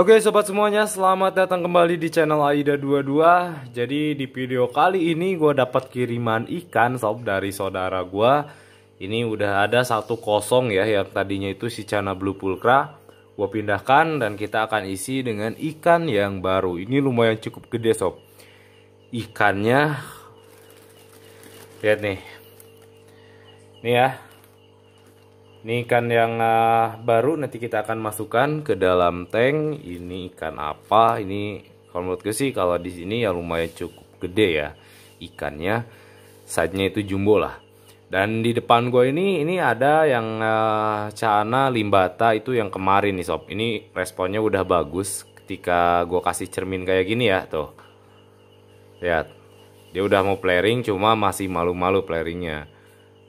Oke sobat semuanya, selamat datang kembali di channel Aida22 Jadi di video kali ini gue dapat kiriman ikan sob dari saudara gue Ini udah ada satu kosong ya yang tadinya itu si Cana Blue pulkra. Gue pindahkan dan kita akan isi dengan ikan yang baru Ini lumayan cukup gede sob Ikannya Lihat nih Nih ya ini ikan yang uh, baru nanti kita akan masukkan ke dalam tank. Ini ikan apa? Ini kalau menurut gue sih kalau di sini ya lumayan cukup gede ya ikannya. Saatnya itu jumbo lah. Dan di depan gue ini ini ada yang uh, ah, cana limbata itu yang kemarin nih sob. Ini responnya udah bagus ketika gue kasih cermin kayak gini ya tuh. Lihat. Dia udah mau flaring cuma masih malu-malu flaringnya.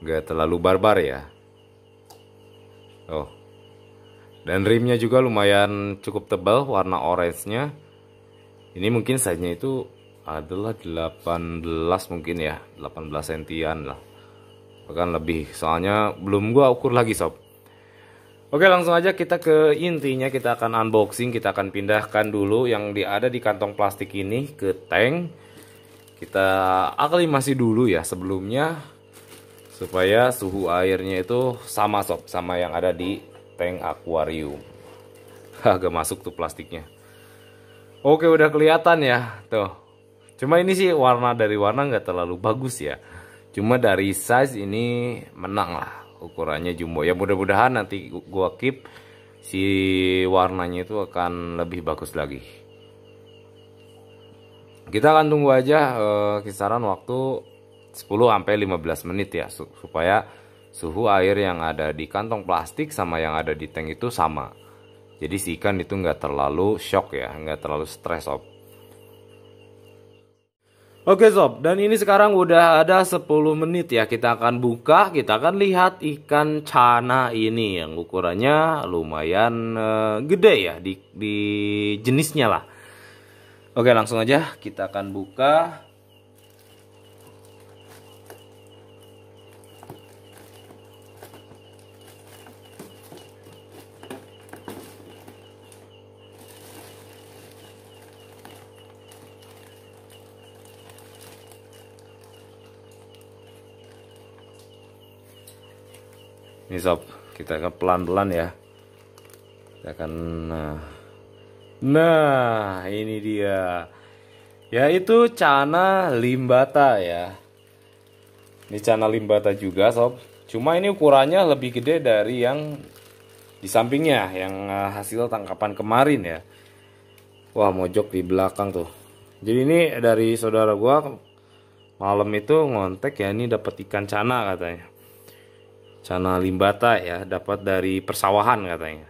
Gak terlalu barbar ya. Oh. Dan rimnya juga lumayan cukup tebal warna orange-nya. Ini mungkin size-nya itu adalah 18 mungkin ya, 18 sentian lah. Bahkan lebih, soalnya belum gua ukur lagi sob. Oke langsung aja kita ke intinya kita akan unboxing kita akan pindahkan dulu yang di, ada di kantong plastik ini ke tank kita aklimasi dulu ya sebelumnya supaya suhu airnya itu sama sob sama yang ada di tank akuarium agak masuk tuh plastiknya oke udah kelihatan ya tuh cuma ini sih warna dari warna nggak terlalu bagus ya cuma dari size ini menang lah ukurannya jumbo ya mudah-mudahan nanti gua keep si warnanya itu akan lebih bagus lagi kita akan tunggu aja eh, kisaran waktu 10 sampai 15 menit ya supaya suhu air yang ada di kantong plastik sama yang ada di tank itu sama. Jadi si ikan itu nggak terlalu shock ya, nggak terlalu stres sob. Oke sob, dan ini sekarang udah ada 10 menit ya kita akan buka, kita akan lihat ikan cana ini yang ukurannya lumayan uh, gede ya di, di jenisnya lah. Oke langsung aja kita akan buka ini sob kita akan pelan-pelan ya kita akan eh, nah. ini dia yaitu cana limbata ya ini cana limbata juga sob cuma ini ukurannya lebih gede dari yang di sampingnya yang eh, hasil tangkapan kemarin ya wah mojok di belakang tuh jadi ini dari saudara gua malam itu ngontek ya ini dapat ikan cana katanya Cana limbata ya, dapat dari persawahan katanya.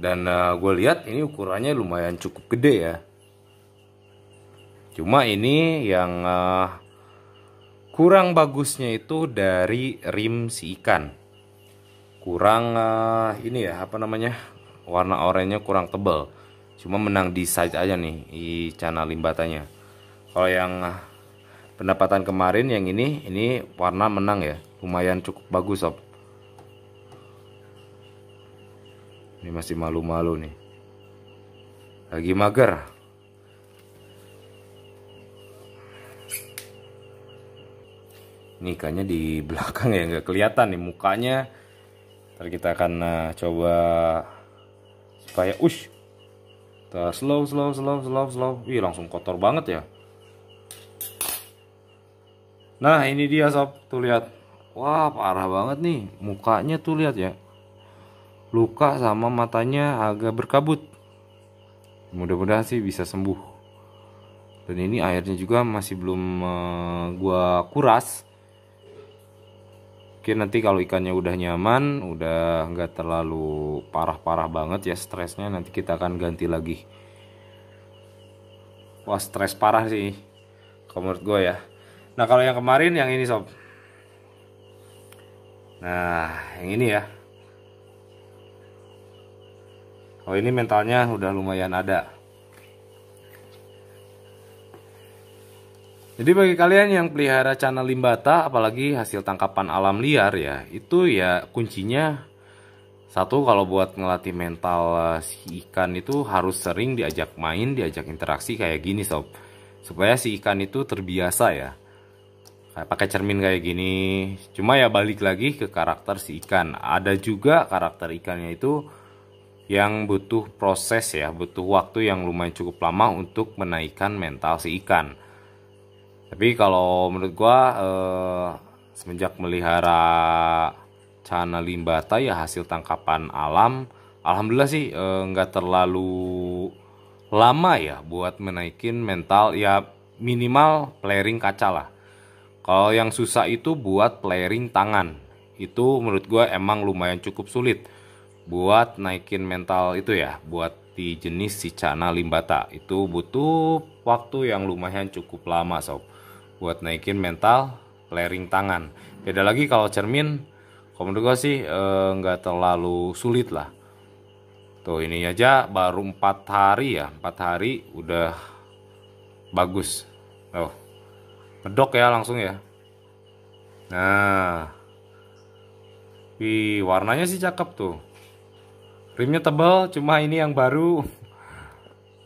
Dan uh, eh, gue lihat ini ukurannya lumayan cukup gede ya. Cuma ini yang uh, kurang bagusnya itu dari rim si ikan. Kurang uh, ini ya apa namanya? Warna oranye kurang tebal. Cuma menang di size aja nih i cana limbatanya. Kalau yang pendapatan kemarin yang ini ini warna menang ya lumayan cukup bagus sob ini masih malu-malu nih lagi mager ini ikannya di belakang ya nggak kelihatan nih mukanya ntar kita akan uh, coba supaya ush slow slow slow slow slow wih langsung kotor banget ya Nah ini dia sob tuh lihat Wah parah banget nih mukanya tuh lihat ya Luka sama matanya agak berkabut Mudah-mudahan sih bisa sembuh Dan ini airnya juga masih belum uh, gua kuras Oke nanti kalau ikannya udah nyaman, udah nggak terlalu parah-parah banget ya stresnya, nanti kita akan ganti lagi. Wah stres parah sih, kalau menurut gue ya. Nah kalau yang kemarin yang ini sob. Nah yang ini ya. Oh ini mentalnya udah lumayan ada. Jadi bagi kalian yang pelihara channel limbata, apalagi hasil tangkapan alam liar ya, itu ya kuncinya satu kalau buat ngelatih mental eh, si ikan itu harus sering diajak main, diajak interaksi kayak gini sob, supaya si ikan itu terbiasa ya pakai cermin kayak gini cuma ya balik lagi ke karakter si ikan ada juga karakter ikannya itu yang butuh proses ya butuh waktu yang lumayan cukup lama untuk menaikkan mental si ikan tapi kalau menurut gua eh, semenjak melihara cana limbata ya hasil tangkapan alam alhamdulillah sih eh, nggak eh, terlalu lama ya buat menaikin mental ya minimal playering kaca lah kalau yang susah itu buat playering tangan. Itu menurut gue emang lumayan cukup sulit buat naikin mental itu ya, buat di jenis si Cana limbata. Itu butuh waktu yang lumayan cukup lama sob buat naikin mental playering tangan. Beda lagi kalau cermin, kalau menurut gue sih eh, nggak eh, terlalu sulit lah. Tuh ini aja baru 4 hari ya, 4 hari udah bagus. Oh, medok ya langsung ya nah wih warnanya sih cakep tuh rimnya tebal cuma ini yang baru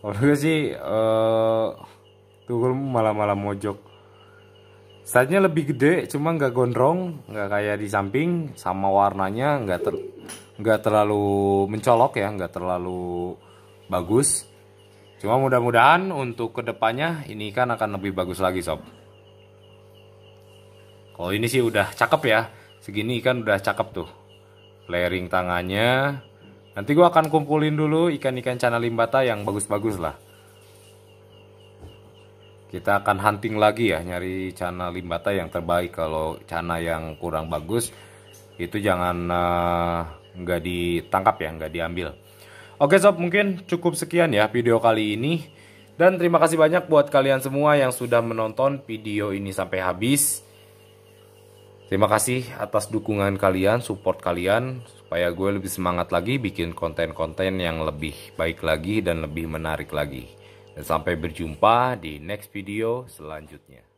Oke sih uh, tuh malam malah mojok saatnya lebih gede cuma nggak gondrong nggak kayak di samping sama warnanya nggak ter nggak terlalu mencolok ya nggak terlalu bagus cuma mudah-mudahan untuk kedepannya ini kan akan lebih bagus lagi sob Oh ini sih udah cakep ya. Segini ikan udah cakep tuh. Layering tangannya. Nanti gue akan kumpulin dulu ikan-ikan cana limbata yang bagus-bagus lah. Kita akan hunting lagi ya nyari cana limbata yang terbaik. Kalau cana yang kurang bagus itu jangan uh, ditangkap ya, nggak diambil. Oke sob, mungkin cukup sekian ya video kali ini. Dan terima kasih banyak buat kalian semua yang sudah menonton video ini sampai habis. Terima kasih atas dukungan kalian, support kalian, supaya gue lebih semangat lagi bikin konten-konten yang lebih baik lagi dan lebih menarik lagi. Dan sampai berjumpa di next video selanjutnya.